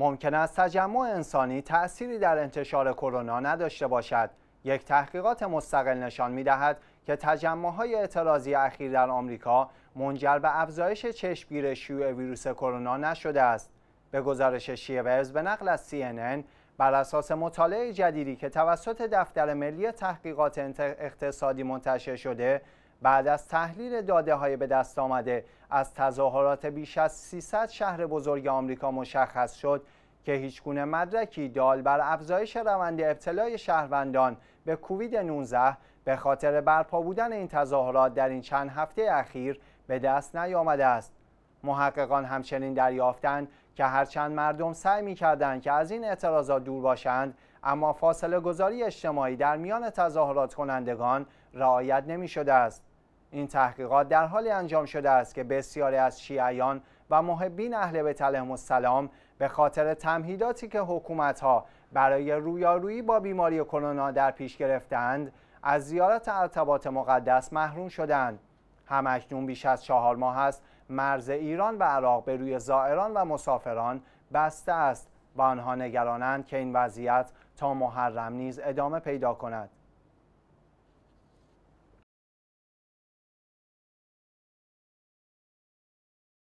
ممکن است تجمع انسانی تأثیری در انتشار کرونا نداشته باشد یک تحقیقات مستقل نشان می دهد که های اعتراضی اخیر در آمریکا منجر به افزایش چشمگیر شیوع ویروس کرونا نشده است به گزارش شیورز به نقل از CNN بر اساس مطالعه جدیدی که توسط دفتر ملی تحقیقات اقتصادی منتشر شده بعد از تحلیل داده های به دست آمده از تظاهرات بیش از 300 شهر بزرگ آمریکا مشخص شد که هیچگونه مدرکی دال بر افزایش روند ابتلای شهروندان به کووید 19 به خاطر برپا بودن این تظاهرات در این چند هفته اخیر به دست نیامده است. محققان همچنین دریافتند که هرچند مردم سعی می که از این اعتراضات دور باشند اما فاصله گذاری اجتماعی در میان تظاهرات کنندگان رعایت نمی است. این تحقیقات در حالی انجام شده است که بسیاری از شیعیان و محبین اهل بیت علیهم السلام به خاطر تمهیداتی که ها برای رویارویی با بیماری کرونا در پیش گرفتند از زیارت ارتباط مقدس محروم شدند اکنون بیش از چهار ماه است مرز ایران و عراق به روی زائران و مسافران بسته است و آنها نگرانند که این وضعیت تا محرم نیز ادامه پیدا کند